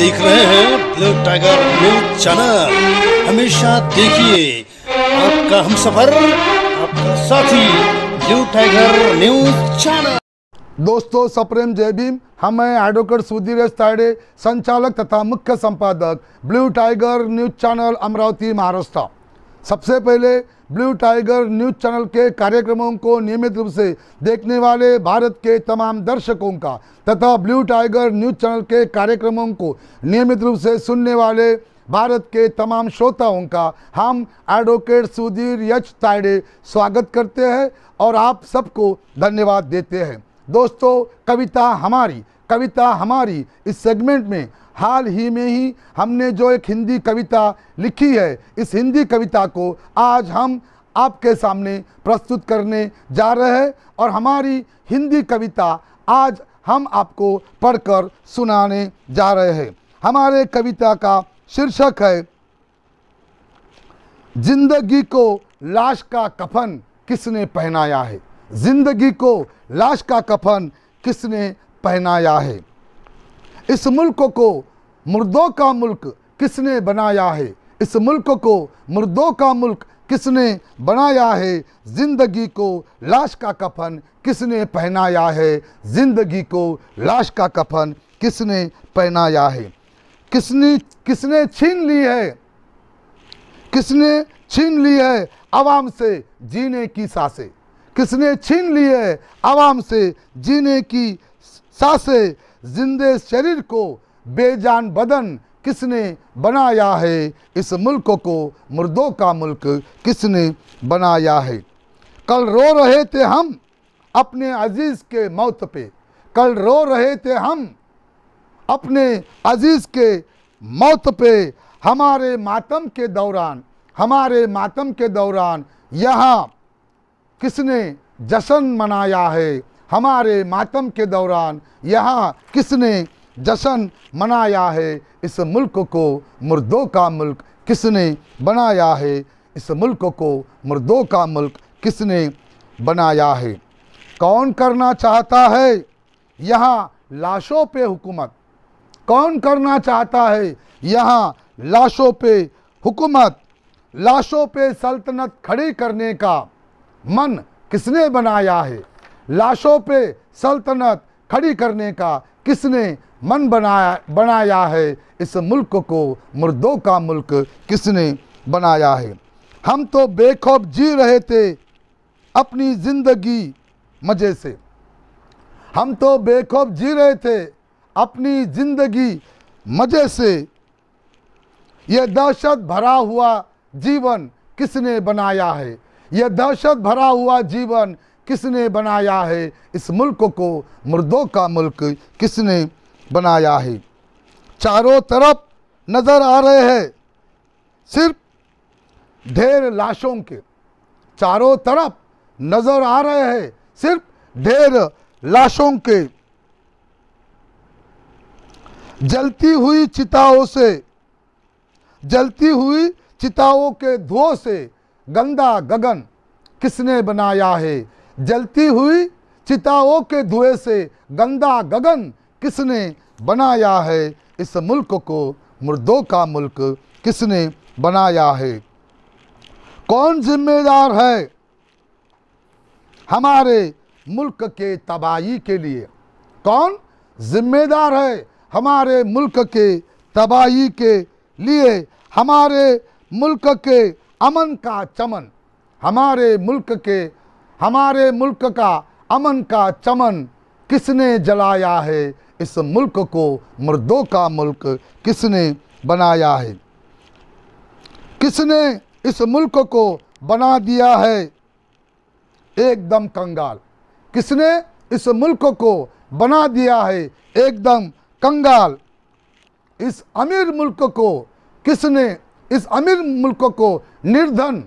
देख रहे हैं ब्लू टाइगर न्यूज चैनल हमेशा देखिए आपका हम सफर आपका साथी ब्लू टाइगर न्यूज चैनल दोस्तों सप्रेम जय भीम हम हैं एडवोकेट सुधीर ताड़े संचालक तथा मुख्य संपादक blue tiger news channel Amravati Maharashtra सबसे पहले ब्लू टाइगर न्यूज चैनल के कार्यक्रमों को नियमित रूप से देखने वाले भारत के तमाम दर्शकों का तथा ब्लू टाइगर न्यूज चैनल के कार्यक्रमों को नियमित रूप से सुनने वाले भारत के तमाम श्रोताओं का हम एडवोकेट सुधीर यच तायडे स्वागत करते हैं और आप सबको धन्यवाद देते हैं दोस्तों कविता हमारी कविता हमारी इस सेगमेंट में हाल ही में ही हमने जो एक हिंदी कविता लिखी है इस हिंदी कविता को आज हम आपके सामने प्रस्तुत करने जा रहे हैं और हमारी हिंदी कविता आज हम आपको पढ़कर सुनाने जा रहे हैं हमारे कविता का शीर्षक है जिंदगी को लाश का कफन किसने पहनाया है जिंदगी को लाश का कफन किसने पहनाया है इस मुल्क को मुर्दों का मुल्क किसने बनाया है इस मुल्क को मुर्दों का मुल्क किसने बनाया है ज़िंदगी को लाश का कफन किसने पहनाया है ज़िंदगी को लाश का कफन किसने पहनाया है किसने किसने छीन ली है किसने छीन ली है आवाम से जीने की सांसें किसने छीन लिए आवाम से जीने की सासे जिंदे शरीर को बेजान बदन किसने बनाया है इस मुल्क को मुर्दों का मुल्क किसने बनाया है कल रो रहे थे हम अपने अजीज़ के मौत पे कल रो रहे थे हम अपने अजीज़ के मौत पे हमारे मातम के दौरान हमारे मातम के दौरान यहाँ किसने जश्न मनाया है हमारे मातम के दौरान यहाँ किसने जश्न मनाया है इस मुल्क को मुर्दों का मुल्क किसने बनाया है इस मुल्क को मुर्दों का मुल्क किसने बनाया है कौन करना चाहता है यहाँ लाशों पे हुकूमत कौन करना चाहता है यहाँ लाशों पे हुकूमत लाशों पे सल्तनत खड़ी करने का मन किसने बनाया है लाशों पे सल्तनत खड़ी करने का किसने मन बनाया बनाया है इस मुल्क को मुर्दों का मुल्क किसने बनाया है हम तो बेखौफ जी रहे थे अपनी ज़िंदगी मज़े से हम तो बेखौफ जी रहे थे अपनी ज़िंदगी मज़े से यह दहशत भरा हुआ जीवन किसने बनाया है यह दहशत भरा हुआ जीवन किसने बनाया है इस मुल्क को मुर्दों का मुल्क किसने बनाया है चारों तरफ नज़र आ रहे हैं सिर्फ ढेर लाशों के चारों तरफ नज़र आ रहे हैं सिर्फ ढेर लाशों के जलती हुई चिताओं से जलती हुई चिताओं के धुओं से गंदा गगन किसने बनाया है जलती हुई चिताओं के धुएं से गंदा गगन किसने बनाया है इस मुल्क को मुर्दों का मुल्क किसने बनाया है कौन जिम्मेदार है हमारे मुल्क के तबाही के लिए कौन जिम्मेदार है हमारे मुल्क के तबाही के लिए हमारे मुल्क के अमन का चमन हमारे मुल्क के हमारे मुल्क का अमन का चमन किसने जलाया है इस मुल्क को मुर्दों का मुल्क किसने बनाया है किसने इस मुल्क को बना दिया है एकदम कंगाल किसने इस मुल्क को बना दिया है एकदम कंगाल इस अमीर मुल्क को किसने इस अमीर मुल्क को निर्धन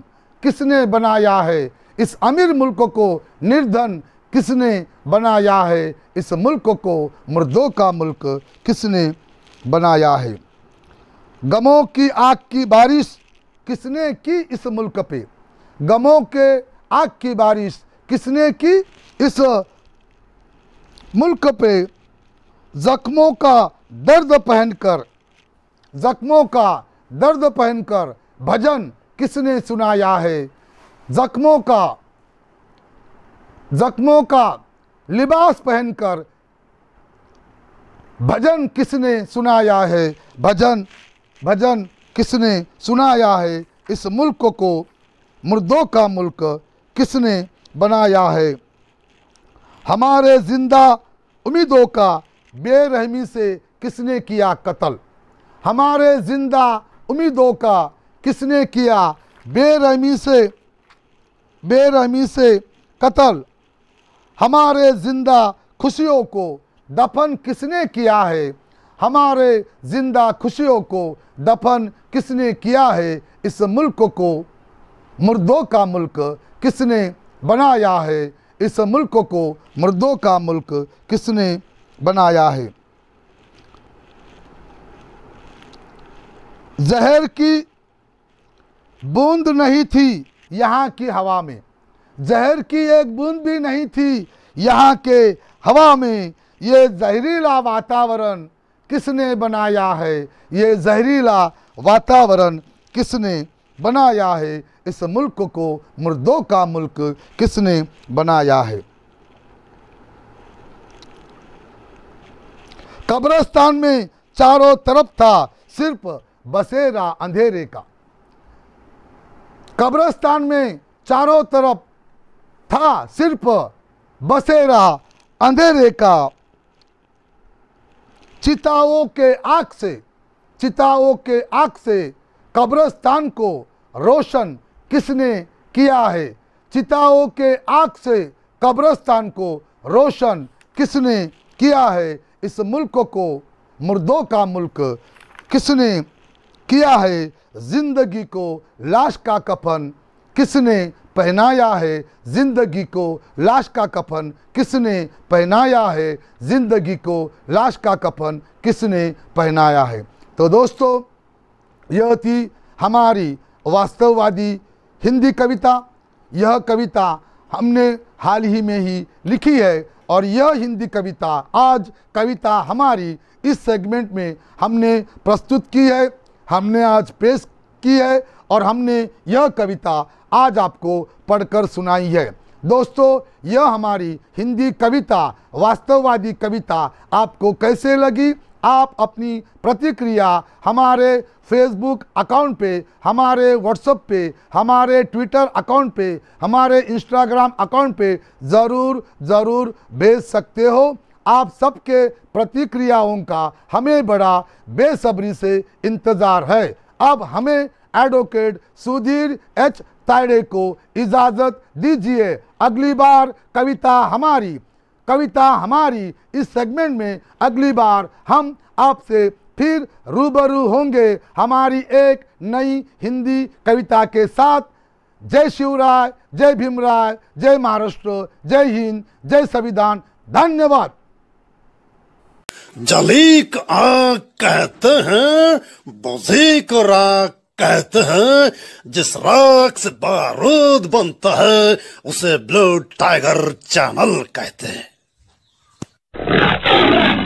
किसने बनाया है इस अमीर मुल्क को निर्धन किसने बनाया है इस मुल्क को मर्दों का मुल्क किसने बनाया है गमों की आग की बारिश किसने की इस मुल्क पे गमों के आग की बारिश किसने की इस मुल्क पे जख्मों का दर्द पहनकर जख्मों का दर्द पहनकर भजन किसने सुनाया है जख्मों का जख्मों का लिबास पहनकर भजन किसने सुनाया है भजन भजन किसने सुनाया है इस मुल्क को मुर्दों का मुल्क किसने बनाया है हमारे ज़िंदा उम्मीदों का बेरहमी से किसने किया कत्ल हमारे ज़िंदा उम्मीदों का किसने किया बेरहमी से बेरहमी से कत्ल हमारे ज़िंदा खुशियों को दफन किसने किया है हमारे ज़िंदा खुशियों को दफन किसने किया है इस मुल्क को मुर्दों का मुल्क किसने बनाया है इस मुल्क को मुर्दों का मुल्क किसने बनाया है जहर की बूंद नहीं थी यहाँ की हवा में जहर की एक बूंद भी नहीं थी यहाँ के हवा में ये जहरीला वातावरण किसने बनाया है ये जहरीला वातावरण किसने बनाया है इस मुल्क को मुर्दों का मुल्क किसने बनाया है कब्रस्तान में चारों तरफ था सिर्फ बसेरा अंधेरे का कब्रस्तान में चारों तरफ था सिर्फ बसेरा अंधेरे का चिताओं के आग से चिताओं के आग से कब्रस्तान को रोशन किसने किया है चिताओं के आग से कब्रस्तान को रोशन किसने किया है इस मुल्क को मुर्दों का मुल्क किसने किया है ज़िंदगी को लाश का कफन किसने पहनाया है ज़िंदगी को लाश का कफन किसने पहनाया है ज़िंदगी को लाश का कफन किसने पहनाया है तो दोस्तों यह थी हमारी वास्तववादी हिंदी कविता यह कविता हमने हाल ही में ही लिखी है और यह हिंदी कविता आज कविता हमारी इस सेगमेंट में हमने प्रस्तुत की है हमने आज पेश की है और हमने यह कविता आज आपको पढ़कर सुनाई है दोस्तों यह हमारी हिंदी कविता वास्तववादी कविता आपको कैसे लगी आप अपनी प्रतिक्रिया हमारे फेसबुक अकाउंट पे हमारे व्हाट्सएप पे हमारे ट्विटर अकाउंट पे हमारे इंस्टाग्राम अकाउंट पे ज़रूर ज़रूर भेज सकते हो आप सबके प्रतिक्रियाओं का हमें बड़ा बेसब्री से इंतज़ार है अब हमें एडवोकेट सुधीर एच तायड़े को इजाज़त दीजिए अगली बार कविता हमारी कविता हमारी इस सेगमेंट में अगली बार हम आपसे फिर रूबरू होंगे हमारी एक नई हिंदी कविता के साथ जय शिवराय जय भीमराय जय महाराष्ट्र जय हिंद जय संविधान धन्यवाद जलीक आ कहते हैं बुझी को राग कहते हैं जिस राख से बारूद बनता है उसे ब्लू टाइगर चैनल कहते हैं